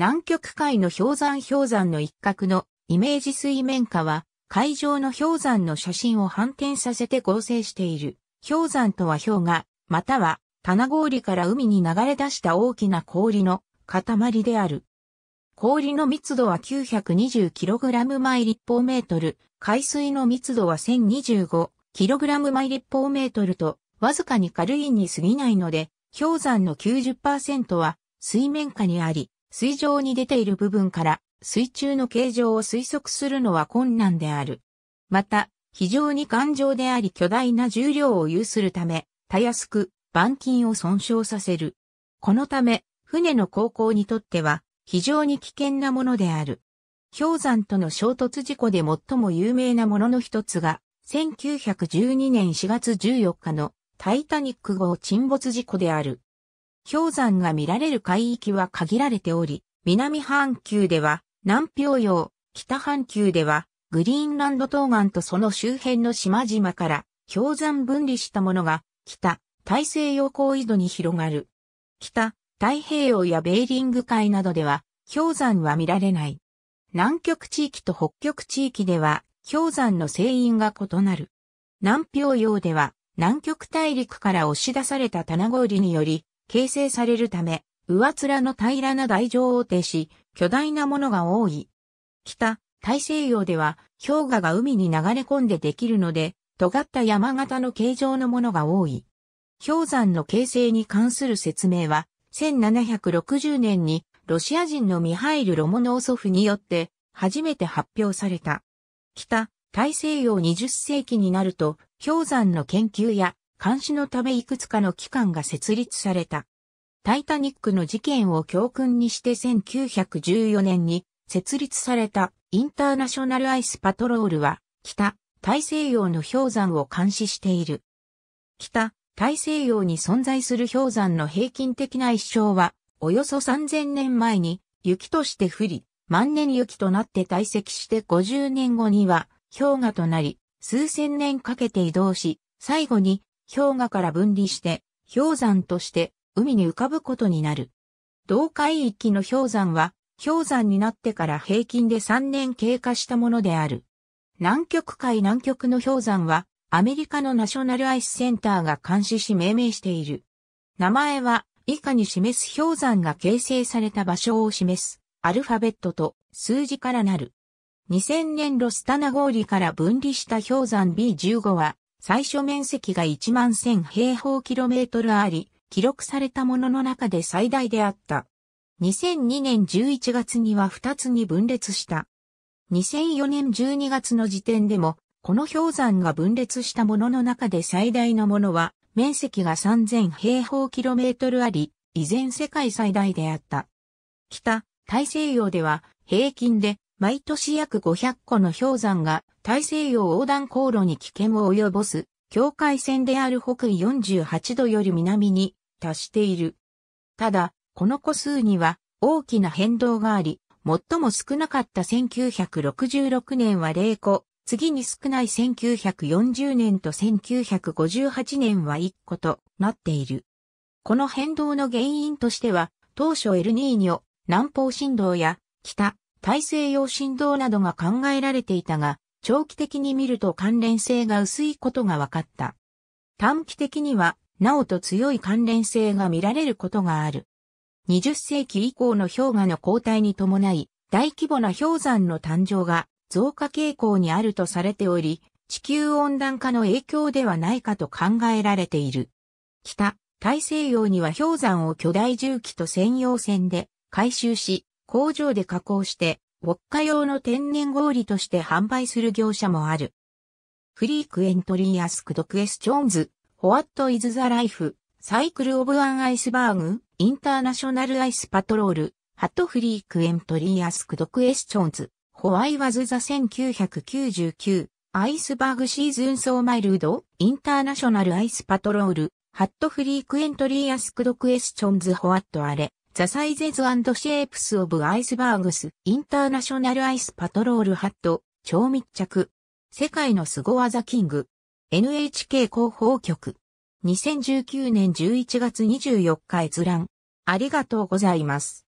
南極海の氷山氷山の一角のイメージ水面下は、海上の氷山の写真を反転させて合成している。氷山とは氷河、または、棚氷から海に流れ出した大きな氷の塊である。氷の密度は 920kg 毎立方メートル、海水の密度は 1025kg 毎立方メートルと、わずかに軽いに過ぎないので、氷山の90%は水面下にあり、水上に出ている部分から水中の形状を推測するのは困難である。また、非常に頑丈であり巨大な重量を有するため、たやすく板金を損傷させる。このため、船の航行にとっては非常に危険なものである。氷山との衝突事故で最も有名なものの一つが、1912年4月14日のタイタニック号沈没事故である。氷山が見られる海域は限られており、南半球では南氷洋、北半球ではグリーンランド東岸とその周辺の島々から氷山分離したものが北大西洋高緯度に広がる。北太平洋やベーリング海などでは氷山は見られない。南極地域と北極地域では氷山の成因が異なる。南氷洋では南極大陸から押し出された棚氷により形成されるため、上面の平らな台状を呈し、巨大なものが多い。北、大西洋では氷河が海に流れ込んでできるので、尖った山形の形状のものが多い。氷山の形成に関する説明は、1760年にロシア人のミハイル・ロモノーソフによって初めて発表された。北、大西洋20世紀になると、氷山の研究や監視のためいくつかの機関が設立された。タイタニックの事件を教訓にして1914年に設立されたインターナショナルアイスパトロールは北大西洋の氷山を監視している。北大西洋に存在する氷山の平均的な一生はおよそ3000年前に雪として降り、万年雪となって堆積して50年後には氷河となり、数千年かけて移動し、最後に氷河から分離して氷山として海に浮かぶことになる。同海域の氷山は氷山になってから平均で3年経過したものである。南極海南極の氷山はアメリカのナショナルアイスセンターが監視し命名している。名前は以下に示す氷山が形成された場所を示すアルファベットと数字からなる。2000年ロスタナリから分離した氷山 B15 は最初面積が1万1000平方キロメートルあり、記録されたものの中で最大であった。2002年11月には2つに分裂した。2004年12月の時点でも、この氷山が分裂したものの中で最大のものは、面積が3000平方キロメートルあり、依然世界最大であった。北、大西洋では、平均で毎年約500個の氷山が大西洋横断航路に危険を及ぼす境界線である北緯48度より南に達している。ただ、この個数には大きな変動があり、最も少なかった1966年は0個、次に少ない1940年と1958年は1個となっている。この変動の原因としては、当初エルニーニョ、南方振動や北大西洋振動などが考えられていたが、長期的に見ると関連性が薄いことが分かった。短期的には、なおと強い関連性が見られることがある。20世紀以降の氷河の後退に伴い、大規模な氷山の誕生が増加傾向にあるとされており、地球温暖化の影響ではないかと考えられている。北、大西洋には氷山を巨大重機と専用船で回収し、工場で加工して、ウォッカ用の天然氷として販売する業者もある。フリークエントリーアスクドクエスチョンズ、ホワットイズザライフ、サイクルオブアンアイスバーグ、インターナショナルアイスパトロール、ハットフリークエントリーアスクドクエスチョンズ、ホワイワズザ1999、アイスバーグシーズンソーマイルド、インターナショナルアイスパトロール、ハットフリークエントリーアスクドクエスチョンズホワットアレ。t サイゼズシェ s プスオブアイスバーグスインターナショナルアイスパトロールハット超密着世界の凄技キング NHK 広報局2019年11月24日閲覧ありがとうございます。